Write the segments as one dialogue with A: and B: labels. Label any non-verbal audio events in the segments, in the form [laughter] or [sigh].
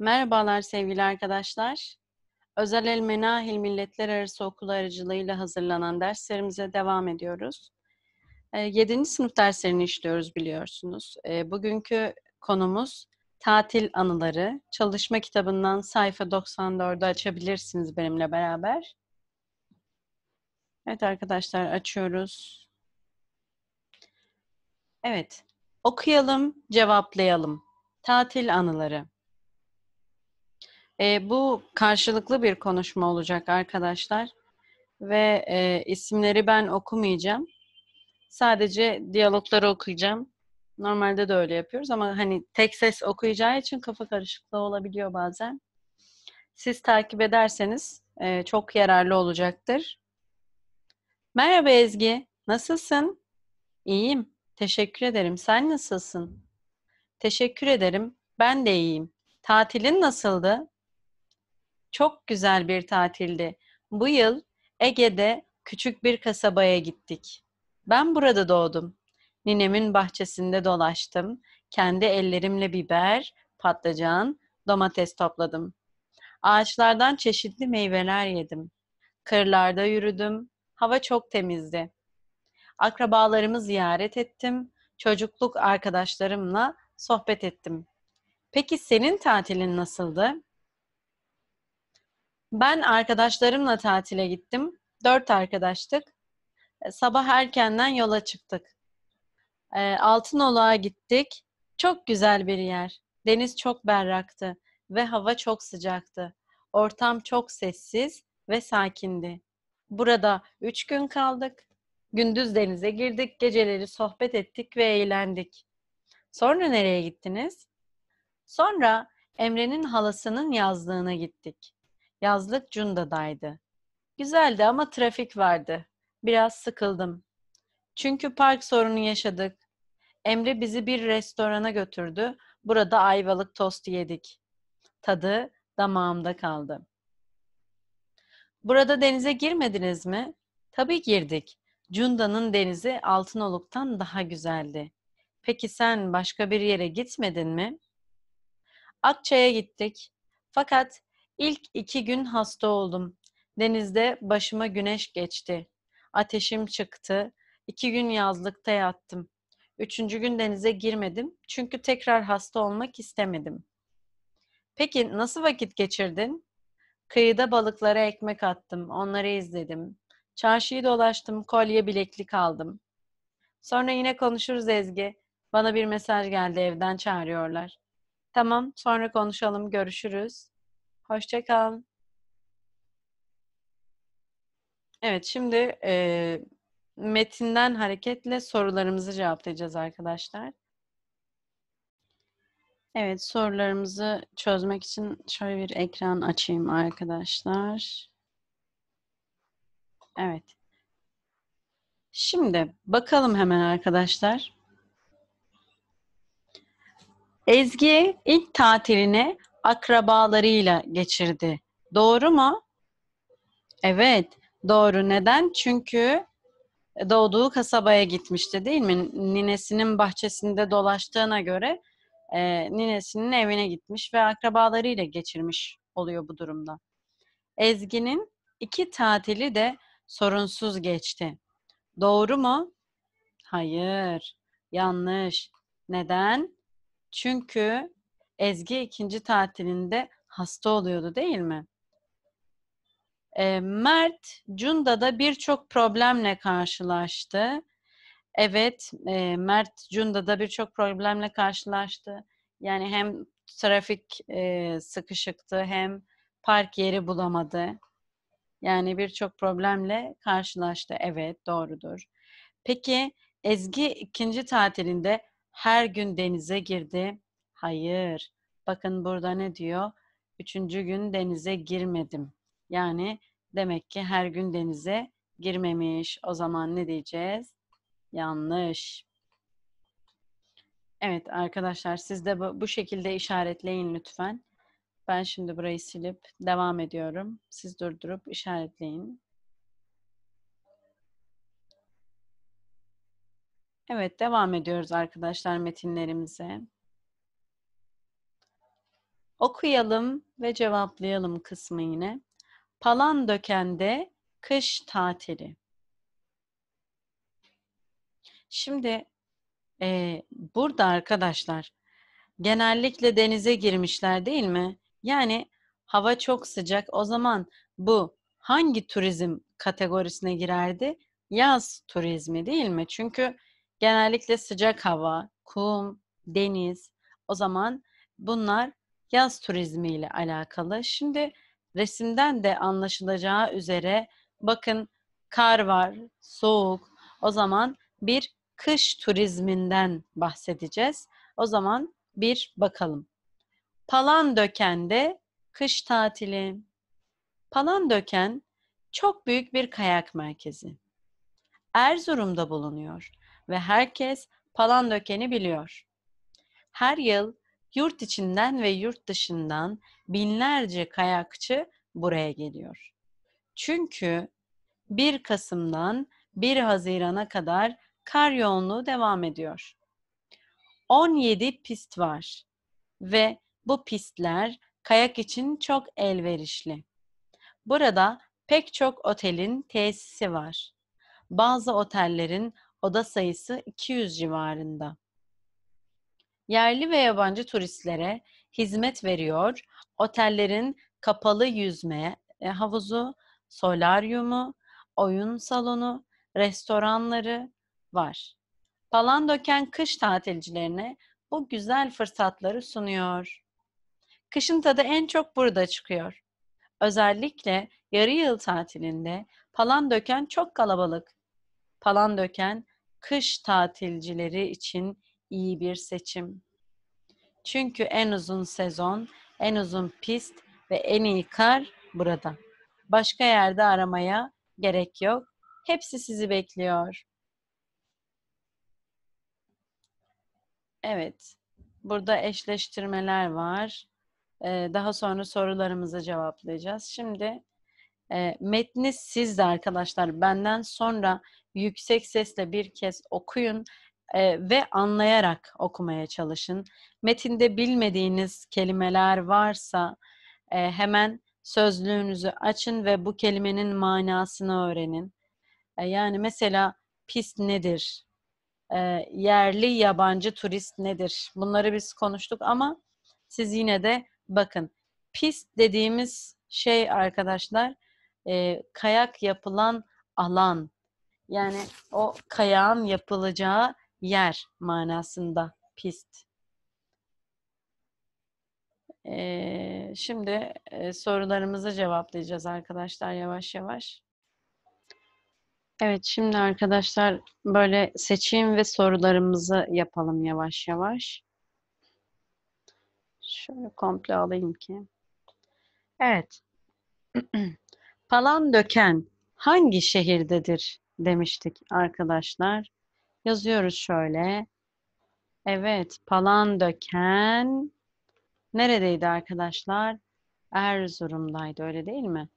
A: Merhabalar sevgili arkadaşlar. Özel El Menahil Milletler Arası Okulu aracılığıyla hazırlanan derslerimize devam ediyoruz. 7. Ee, sınıf derslerini işliyoruz biliyorsunuz. Ee, bugünkü konumuz tatil anıları. Çalışma kitabından sayfa 94'ü açabilirsiniz benimle beraber. Evet arkadaşlar açıyoruz. Evet, okuyalım, cevaplayalım. Tatil anıları. E, bu karşılıklı bir konuşma olacak arkadaşlar ve e, isimleri ben okumayacağım. Sadece diyalogları okuyacağım. Normalde de öyle yapıyoruz ama hani tek ses okuyacağı için kafa karışıklığı olabiliyor bazen. Siz takip ederseniz e, çok yararlı olacaktır. Merhaba Ezgi, nasılsın? İyiyim, teşekkür ederim. Sen nasılsın? Teşekkür ederim, ben de iyiyim. Tatilin nasıldı? Çok güzel bir tatildi. Bu yıl Ege'de küçük bir kasabaya gittik. Ben burada doğdum. Ninemin bahçesinde dolaştım. Kendi ellerimle biber, patlıcan, domates topladım. Ağaçlardan çeşitli meyveler yedim. Kırlarda yürüdüm. Hava çok temizdi. Akrabalarımı ziyaret ettim. Çocukluk arkadaşlarımla sohbet ettim. Peki senin tatilin nasıldı? Ben arkadaşlarımla tatile gittim. Dört arkadaştık. E, sabah erkenden yola çıktık. E, Altınoluk'a gittik. Çok güzel bir yer. Deniz çok berraktı ve hava çok sıcaktı. Ortam çok sessiz ve sakindi. Burada üç gün kaldık. Gündüz denize girdik, geceleri sohbet ettik ve eğlendik. Sonra nereye gittiniz? Sonra Emre'nin halasının yazlığına gittik. Yazlık Cunda'daydı. Güzeldi ama trafik vardı. Biraz sıkıldım. Çünkü park sorunu yaşadık. Emre bizi bir restorana götürdü. Burada ayvalık tost yedik. Tadı damağımda kaldı. Burada denize girmediniz mi? Tabii girdik. Cunda'nın denizi Altınoluk'tan daha güzeldi. Peki sen başka bir yere gitmedin mi? Akça'ya gittik. Fakat İlk iki gün hasta oldum. Denizde başıma güneş geçti. Ateşim çıktı. İki gün yazlıkta yattım. Üçüncü gün denize girmedim çünkü tekrar hasta olmak istemedim. Peki nasıl vakit geçirdin? Kıyıda balıklara ekmek attım, onları izledim. Çarşıyı dolaştım, kolye bileklik aldım. Sonra yine konuşuruz Ezgi. Bana bir mesaj geldi evden çağırıyorlar. Tamam, sonra konuşalım, görüşürüz. Hoşçakal. Evet, şimdi e, metinden hareketle sorularımızı cevaplayacağız arkadaşlar. Evet, sorularımızı çözmek için şöyle bir ekran açayım arkadaşlar. Evet. Şimdi bakalım hemen arkadaşlar. Ezgi ilk tatiline akrabalarıyla geçirdi. Doğru mu? Evet, doğru. Neden? Çünkü doğduğu kasabaya gitmişti değil mi? Ninesinin bahçesinde dolaştığına göre e, ninesinin evine gitmiş ve akrabalarıyla geçirmiş oluyor bu durumda. Ezgi'nin iki tatili de sorunsuz geçti. Doğru mu? Hayır. Yanlış. Neden? Çünkü Ezgi ikinci tatilinde hasta oluyordu değil mi? E, Mert Cunda'da birçok problemle karşılaştı. Evet, e, Mert Cunda'da birçok problemle karşılaştı. Yani hem trafik e, sıkışıktı hem park yeri bulamadı. Yani birçok problemle karşılaştı. Evet, doğrudur. Peki Ezgi ikinci tatilinde her gün denize girdi Hayır. Bakın burada ne diyor? Üçüncü gün denize girmedim. Yani demek ki her gün denize girmemiş. O zaman ne diyeceğiz? Yanlış. Evet arkadaşlar siz de bu, şekilde işaretleyin lütfen. Ben şimdi burayı silip devam ediyorum. Siz durdurup işaretleyin. Evet devam ediyoruz arkadaşlar metinlerimize. Okuyalım ve cevaplayalım kısmı yine. Palan Palandöken'de kış tatili. Şimdi e, burada arkadaşlar genellikle denize girmişler değil mi? Yani hava çok sıcak. O zaman bu hangi turizm kategorisine girerdi? Yaz turizmi değil mi? Çünkü genellikle sıcak hava, kum, deniz. O zaman bunlar yaz turizmi ile alakalı. Şimdi resimden de anlaşılacağı üzere bakın kar var, soğuk. O zaman bir kış turizminden bahsedeceğiz. O zaman bir bakalım. Palandöken'de kış tatili. Palandöken çok büyük bir kayak merkezi. Erzurum'da bulunuyor ve herkes Palandöken'i biliyor. Her yıl yurt içinden ve yurt dışından binlerce kayakçı buraya geliyor. Çünkü 1 Kasım'dan 1 Haziran'a kadar kar yoğunluğu devam ediyor. 17 pist var ve bu pistler kayak için çok elverişli. Burada pek çok otelin tesisi var. Bazı otellerin oda sayısı 200 civarında yerli ve yabancı turistlere hizmet veriyor. Otellerin kapalı yüzme e, havuzu, solaryumu, oyun salonu, restoranları var. Palandöken kış tatilcilerine bu güzel fırsatları sunuyor. Kışın tadı en çok burada çıkıyor. Özellikle yarı yıl tatilinde Palandöken çok kalabalık. Palandöken kış tatilcileri için iyi bir seçim. Çünkü en uzun sezon, en uzun pist ve en iyi kar burada. Başka yerde aramaya gerek yok. Hepsi sizi bekliyor. Evet. Burada eşleştirmeler var. Ee, daha sonra sorularımızı cevaplayacağız. Şimdi e, metni siz de arkadaşlar benden sonra yüksek sesle bir kez okuyun e, ve anlayarak okumaya çalışın. Metinde bilmediğiniz kelimeler varsa e, hemen sözlüğünüzü açın ve bu kelimenin manasını öğrenin. E, yani mesela pis nedir? E, yerli yabancı turist nedir? Bunları biz konuştuk ama siz yine de bakın. Pis dediğimiz şey arkadaşlar e, kayak yapılan alan. Yani o kayağın yapılacağı yer manasında pist. Ee, şimdi e, sorularımızı cevaplayacağız arkadaşlar yavaş yavaş. Evet şimdi arkadaşlar böyle seçim ve sorularımızı yapalım yavaş yavaş. Şöyle komple alayım ki. Evet. [clears throat] döken hangi şehirdedir demiştik arkadaşlar. Yazıyoruz şöyle. Evet, Palandöken neredeydi arkadaşlar? Erzurum'daydı öyle değil mi?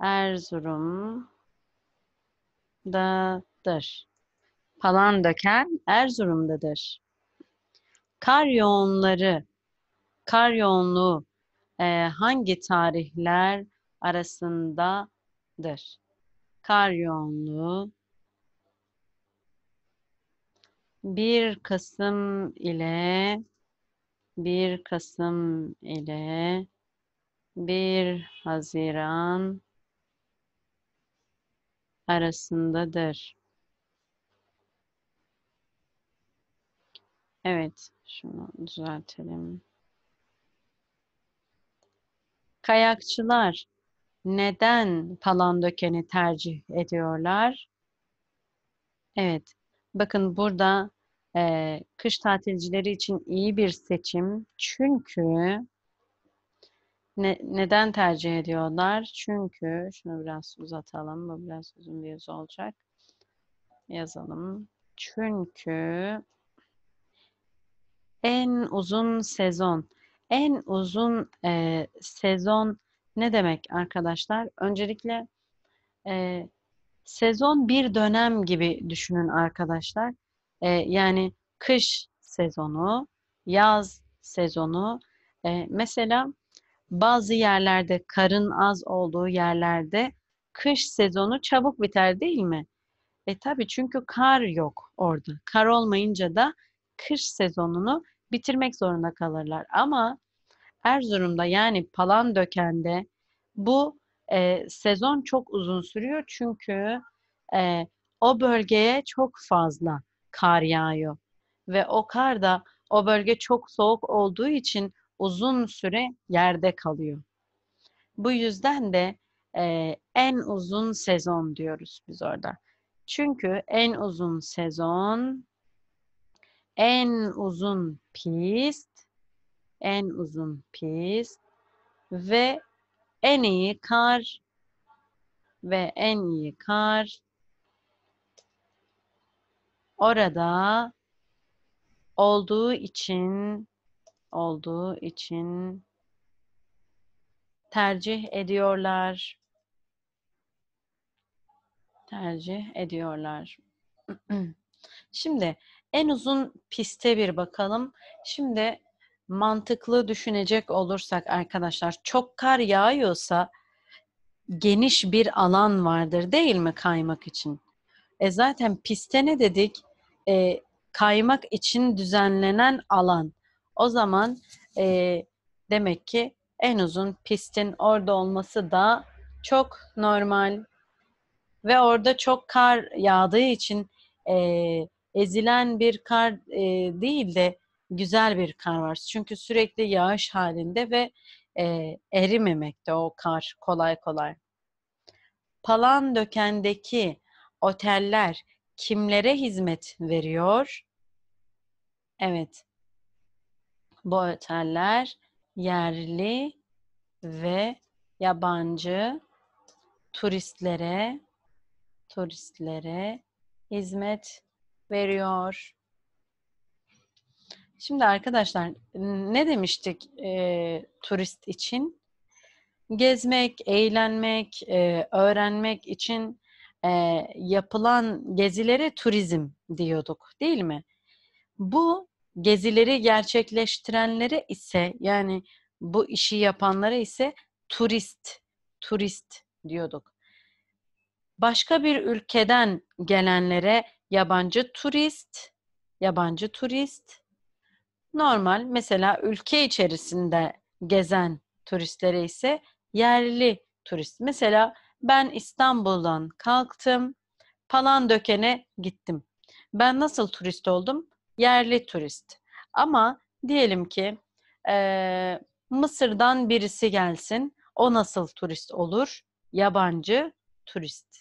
A: Erzurum'dadır. Palandöken Erzurum'dadır. Kar yoğunları, kar yoğunluğu e, hangi tarihler arasındadır? Kar yoğunluğu 1 Kasım ile 1 Kasım ile 1 Haziran arasındadır. Evet, şunu düzeltelim. Kayakçılar neden Palandöken'i tercih ediyorlar? Evet, bakın burada e, kış tatilcileri için iyi bir seçim. Çünkü ne, neden tercih ediyorlar? Çünkü şunu biraz uzatalım. Bu biraz uzun bir yazı olacak. Yazalım. Çünkü en uzun sezon. En uzun e, sezon ne demek arkadaşlar? Öncelikle e, sezon bir dönem gibi düşünün arkadaşlar. E, yani kış sezonu, yaz sezonu. E, mesela bazı yerlerde karın az olduğu yerlerde kış sezonu çabuk biter değil mi? E tabii çünkü kar yok orada. Kar olmayınca da kış sezonunu bitirmek zorunda kalırlar. Ama Erzurum'da yani Palandöken'de bu e, sezon çok uzun sürüyor çünkü e, o bölgeye çok fazla kar yağıyor. Ve o kar da o bölge çok soğuk olduğu için uzun süre yerde kalıyor. Bu yüzden de e, en uzun sezon diyoruz biz orada. Çünkü en uzun sezon, en uzun pist, en uzun pist ve en iyi kar ve en iyi kar orada olduğu için olduğu için tercih ediyorlar. Tercih ediyorlar. [clears throat] Şimdi en uzun piste bir bakalım. Şimdi mantıklı düşünecek olursak arkadaşlar çok kar yağıyorsa geniş bir alan vardır değil mi kaymak için? E zaten piste ne dedik? e, kaymak için düzenlenen alan. O zaman e, demek ki en uzun pistin orada olması da çok normal ve orada çok kar yağdığı için e, ezilen bir kar e, değil de güzel bir kar var. Çünkü sürekli yağış halinde ve e, erimemekte o kar kolay kolay. Palandöken'deki oteller kimlere hizmet veriyor? Evet. Bu oteller yerli ve yabancı turistlere turistlere hizmet veriyor. Şimdi arkadaşlar ne demiştik e, turist için? Gezmek, eğlenmek, e, öğrenmek için e, yapılan gezilere turizm diyorduk değil mi? Bu gezileri gerçekleştirenlere ise yani bu işi yapanlara ise turist, turist diyorduk. Başka bir ülkeden gelenlere yabancı turist, yabancı turist. Normal mesela ülke içerisinde gezen turistlere ise yerli turist. Mesela ben İstanbul'dan kalktım. Palandöken'e gittim. Ben nasıl turist oldum? Yerli turist. Ama diyelim ki e, Mısır'dan birisi gelsin. O nasıl turist olur? Yabancı turist.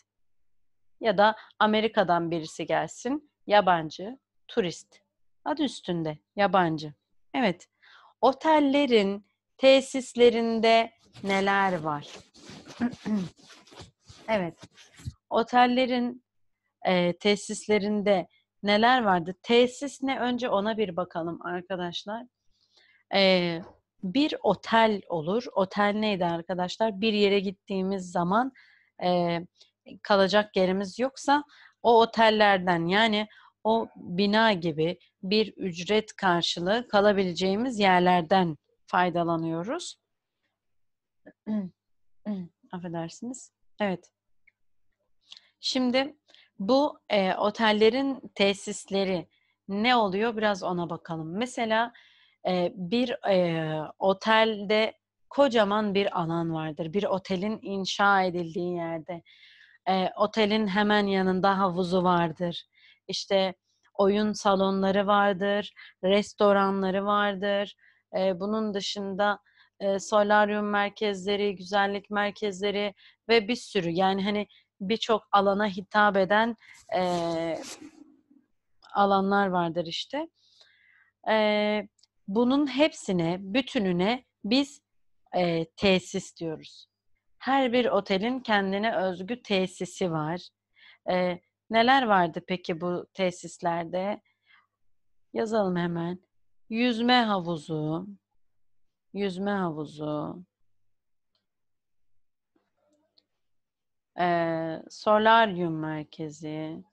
A: Ya da Amerika'dan birisi gelsin. Yabancı turist. Adı üstünde yabancı. Evet. Otellerin tesislerinde neler var? [clears throat] Evet. Otellerin e, tesislerinde neler vardı? Tesis ne? Önce ona bir bakalım arkadaşlar. E, bir otel olur. Otel neydi arkadaşlar? Bir yere gittiğimiz zaman e, kalacak yerimiz yoksa o otellerden yani o bina gibi bir ücret karşılığı kalabileceğimiz yerlerden faydalanıyoruz. [clears throat] Affedersiniz. Evet. Şimdi bu e, otellerin tesisleri ne oluyor biraz ona bakalım. Mesela e, bir e, otelde kocaman bir alan vardır. Bir otelin inşa edildiği yerde. E, otelin hemen yanında havuzu vardır. İşte oyun salonları vardır, restoranları vardır. E, bunun dışında e, solaryum merkezleri, güzellik merkezleri ve bir sürü yani hani birçok alana hitap eden e, alanlar vardır işte. E, bunun hepsine, bütününe biz e, tesis diyoruz. Her bir otelin kendine özgü tesisi var. E, neler vardı peki bu tesislerde? Yazalım hemen. Yüzme havuzu, yüzme havuzu, Ee, solaryum merkezi,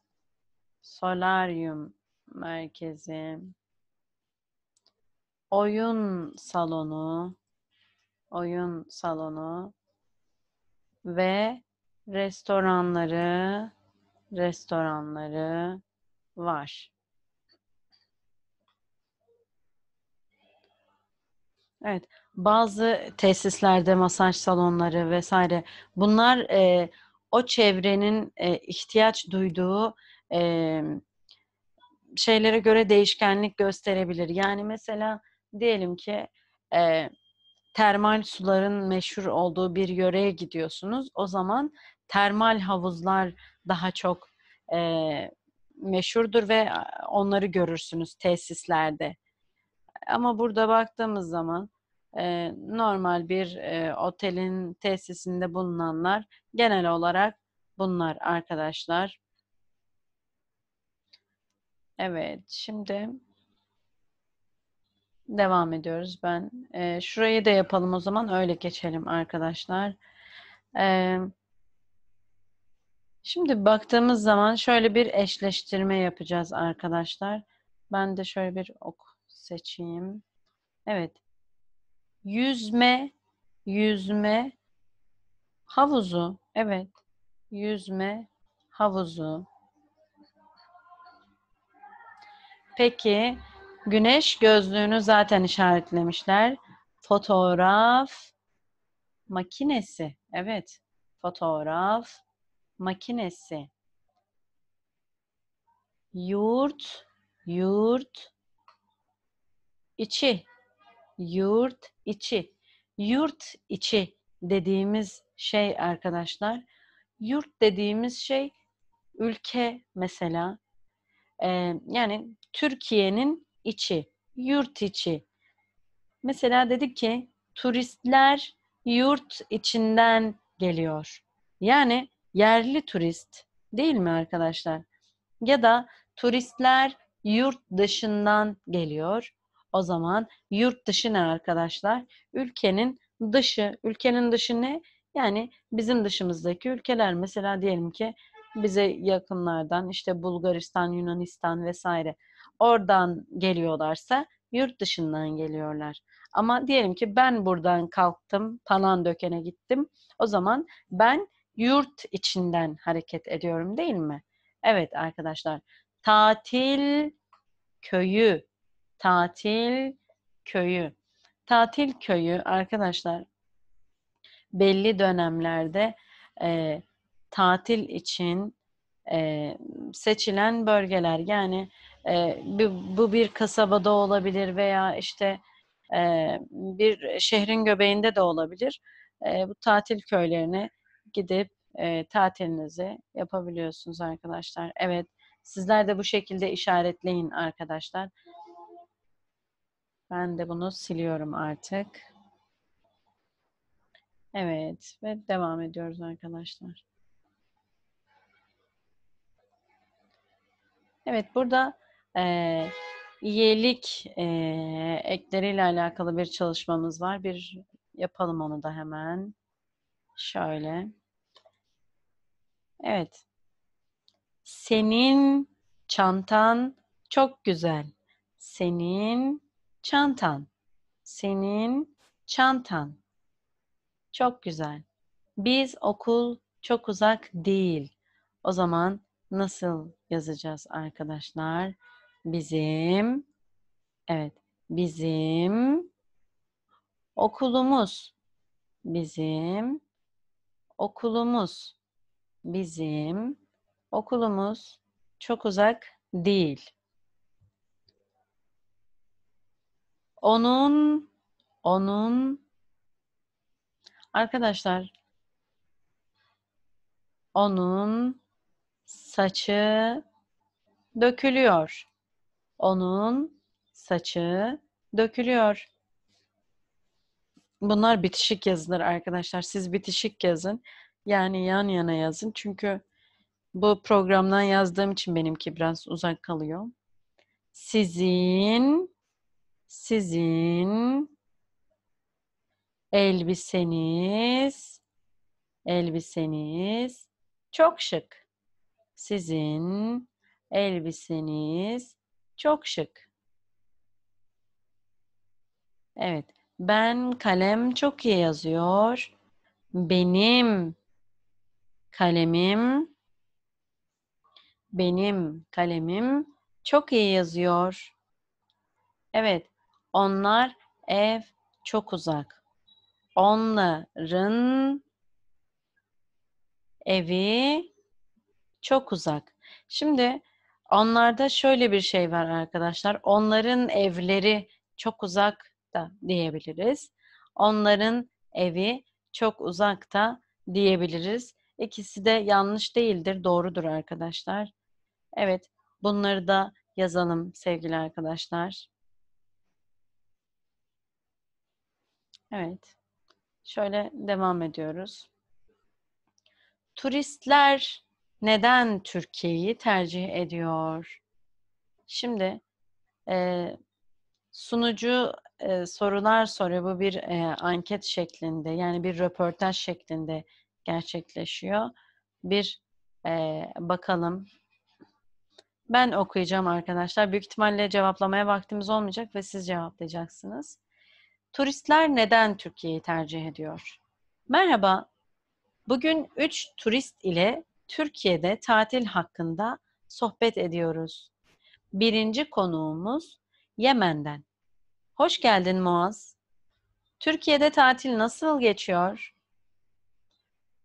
A: solaryum merkezi, oyun salonu, oyun salonu ve restoranları, restoranları var. Evet, bazı tesislerde masaj salonları vesaire bunlar e, o çevrenin e, ihtiyaç duyduğu e, şeylere göre değişkenlik gösterebilir. Yani mesela diyelim ki e, termal suların meşhur olduğu bir yöreye gidiyorsunuz. O zaman termal havuzlar daha çok e, meşhurdur ve onları görürsünüz tesislerde. Ama burada baktığımız zaman normal bir otelin tesisinde bulunanlar genel olarak bunlar arkadaşlar. Evet şimdi devam ediyoruz ben. şurayı da yapalım o zaman öyle geçelim arkadaşlar. şimdi baktığımız zaman şöyle bir eşleştirme yapacağız arkadaşlar. Ben de şöyle bir ok seçeyim. Evet yüzme, yüzme havuzu. Evet. Yüzme havuzu. Peki güneş gözlüğünü zaten işaretlemişler. Fotoğraf makinesi. Evet. Fotoğraf makinesi. Yurt, yurt içi yurt içi. Yurt içi dediğimiz şey arkadaşlar, yurt dediğimiz şey ülke mesela. Ee, yani Türkiye'nin içi, yurt içi. Mesela dedik ki turistler yurt içinden geliyor. Yani yerli turist değil mi arkadaşlar? Ya da turistler yurt dışından geliyor. O zaman yurt dışı ne arkadaşlar? Ülkenin dışı. Ülkenin dışı ne? Yani bizim dışımızdaki ülkeler mesela diyelim ki bize yakınlardan işte Bulgaristan, Yunanistan vesaire oradan geliyorlarsa yurt dışından geliyorlar. Ama diyelim ki ben buradan kalktım, panan dökene gittim. O zaman ben yurt içinden hareket ediyorum değil mi? Evet arkadaşlar. Tatil köyü Tatil köyü. Tatil köyü arkadaşlar belli dönemlerde e, tatil için e, seçilen bölgeler. Yani e, bu, bu bir kasabada olabilir veya işte e, bir şehrin göbeğinde de olabilir. E, bu tatil köylerine gidip e, tatilinizi yapabiliyorsunuz arkadaşlar. Evet, sizler de bu şekilde işaretleyin arkadaşlar. Ben de bunu siliyorum artık. Evet ve devam ediyoruz arkadaşlar. Evet burada e, iyilik e, ekleriyle alakalı bir çalışmamız var. Bir yapalım onu da hemen. Şöyle. Evet. Senin çantan çok güzel. Senin çantan. Senin çantan. Çok güzel. Biz okul çok uzak değil. O zaman nasıl yazacağız arkadaşlar? Bizim Evet, bizim okulumuz. Bizim okulumuz. Bizim okulumuz çok uzak değil. Onun onun arkadaşlar onun saçı dökülüyor. Onun saçı dökülüyor. Bunlar bitişik yazılır arkadaşlar. Siz bitişik yazın. Yani yan yana yazın. Çünkü bu programdan yazdığım için benimki biraz uzak kalıyor. Sizin sizin elbiseniz elbiseniz çok şık. Sizin elbiseniz çok şık. Evet. Ben kalem çok iyi yazıyor. Benim kalemim benim kalemim çok iyi yazıyor. Evet. Onlar ev çok uzak. Onların evi çok uzak. Şimdi onlarda şöyle bir şey var arkadaşlar. Onların evleri çok uzak da diyebiliriz. Onların evi çok uzakta diyebiliriz. İkisi de yanlış değildir, doğrudur arkadaşlar. Evet, bunları da yazalım sevgili arkadaşlar. Evet. Şöyle devam ediyoruz. Turistler neden Türkiye'yi tercih ediyor? Şimdi e, sunucu e, sorular soruyor. Bu bir e, anket şeklinde yani bir röportaj şeklinde gerçekleşiyor. Bir e, bakalım. Ben okuyacağım arkadaşlar. Büyük ihtimalle cevaplamaya vaktimiz olmayacak ve siz cevaplayacaksınız. Turistler neden Türkiye'yi tercih ediyor? Merhaba. Bugün 3 turist ile Türkiye'de tatil hakkında sohbet ediyoruz. Birinci konuğumuz Yemen'den. Hoş geldin Muaz. Türkiye'de tatil nasıl geçiyor?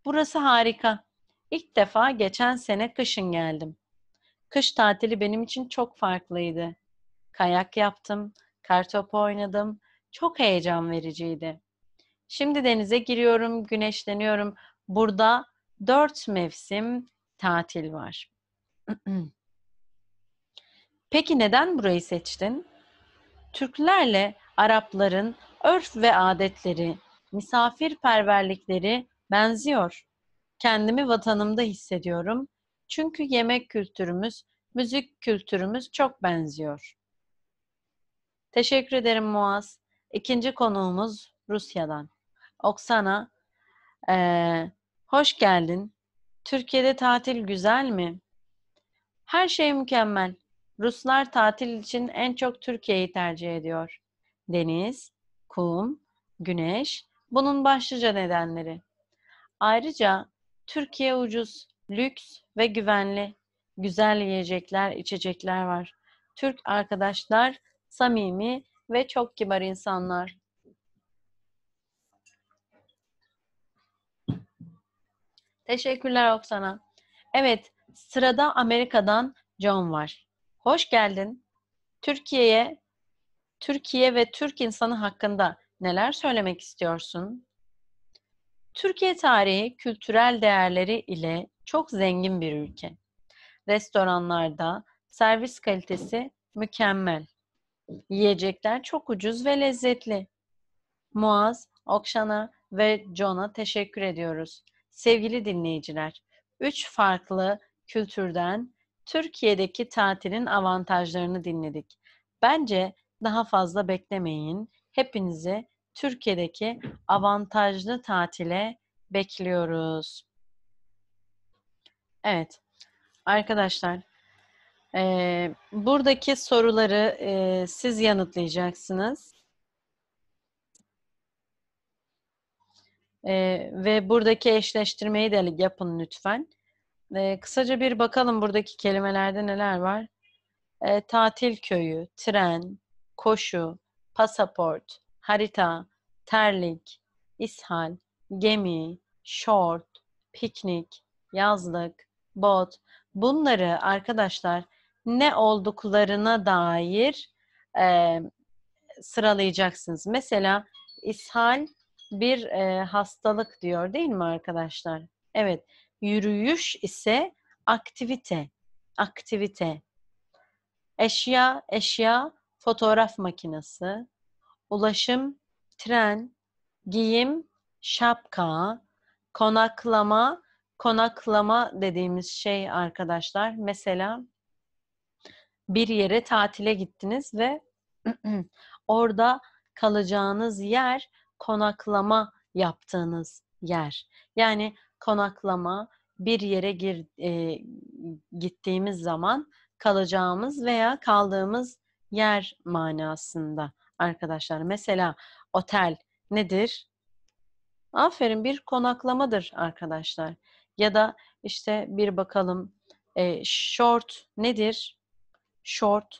A: Burası harika. İlk defa geçen sene kışın geldim. Kış tatili benim için çok farklıydı. Kayak yaptım, kartopu oynadım, çok heyecan vericiydi. Şimdi denize giriyorum, güneşleniyorum. Burada dört mevsim tatil var. [clears throat] Peki neden burayı seçtin? Türklerle Arapların örf ve adetleri, misafirperverlikleri benziyor. Kendimi vatanımda hissediyorum. Çünkü yemek kültürümüz, müzik kültürümüz çok benziyor. Teşekkür ederim Muaz. İkinci konuğumuz Rusya'dan. Oksana, ee, hoş geldin. Türkiye'de tatil güzel mi? Her şey mükemmel. Ruslar tatil için en çok Türkiye'yi tercih ediyor. Deniz, kum, güneş bunun başlıca nedenleri. Ayrıca Türkiye ucuz, lüks ve güvenli. Güzel yiyecekler, içecekler var. Türk arkadaşlar samimi ve çok kibar insanlar. Teşekkürler Oksana. Evet, sırada Amerika'dan John var. Hoş geldin. Türkiye'ye, Türkiye ve Türk insanı hakkında neler söylemek istiyorsun? Türkiye tarihi kültürel değerleri ile çok zengin bir ülke. Restoranlarda servis kalitesi mükemmel. Yiyecekler çok ucuz ve lezzetli. Muaz, Okşan'a ve John'a teşekkür ediyoruz. Sevgili dinleyiciler, üç farklı kültürden Türkiye'deki tatilin avantajlarını dinledik. Bence daha fazla beklemeyin. Hepinizi Türkiye'deki avantajlı tatile bekliyoruz. Evet. Arkadaşlar ee, buradaki soruları e, siz yanıtlayacaksınız. Ee, ve buradaki eşleştirmeyi de yapın lütfen. Ee, kısaca bir bakalım buradaki kelimelerde neler var. Ee, tatil köyü, tren, koşu, pasaport, harita, terlik, ishal, gemi, short, piknik, yazlık, bot. Bunları arkadaşlar ne olduklarına dair e, sıralayacaksınız. Mesela ishal bir e, hastalık diyor değil mi arkadaşlar? Evet. Yürüyüş ise aktivite. Aktivite. Eşya, eşya, fotoğraf makinesi, ulaşım, tren, giyim, şapka, konaklama, konaklama dediğimiz şey arkadaşlar. Mesela bir yere tatile gittiniz ve orada kalacağınız yer konaklama yaptığınız yer. Yani konaklama bir yere gir, e, gittiğimiz zaman kalacağımız veya kaldığımız yer manasında arkadaşlar. Mesela otel nedir? Aferin bir konaklamadır arkadaşlar. Ya da işte bir bakalım e, short nedir? Short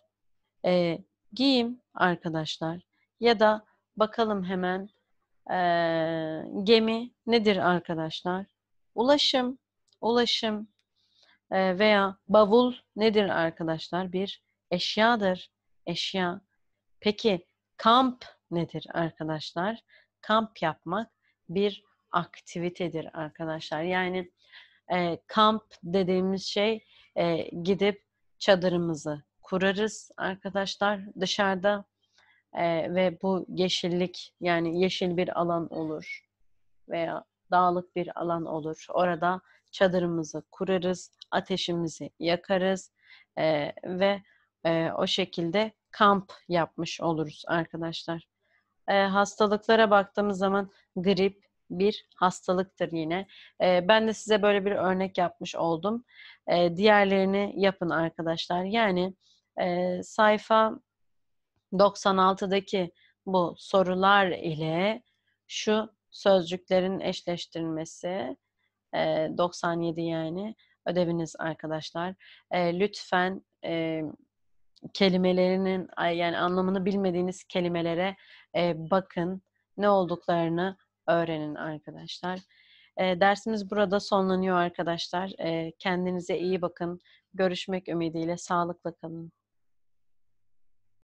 A: e, giyim arkadaşlar. Ya da bakalım hemen e, gemi nedir arkadaşlar? Ulaşım, ulaşım e, veya bavul nedir arkadaşlar? Bir eşyadır, eşya. Peki kamp nedir arkadaşlar? Kamp yapmak bir aktivitedir arkadaşlar. Yani e, kamp dediğimiz şey e, gidip çadırımızı kurarız arkadaşlar dışarıda e, ve bu yeşillik yani yeşil bir alan olur veya dağlık bir alan olur. Orada çadırımızı kurarız, ateşimizi yakarız e, ve e, o şekilde kamp yapmış oluruz arkadaşlar. E, hastalıklara baktığımız zaman grip bir hastalıktır yine. E, ben de size böyle bir örnek yapmış oldum. E, diğerlerini yapın arkadaşlar. Yani e, sayfa 96'daki bu sorular ile şu sözcüklerin eşleştirilmesi e, 97 yani ödeviniz arkadaşlar. E, lütfen e, kelimelerinin yani anlamını bilmediğiniz kelimelere e, bakın. Ne olduklarını öğrenin arkadaşlar. E, dersimiz burada sonlanıyor arkadaşlar. E, kendinize iyi bakın. Görüşmek ümidiyle sağlıkla kalın.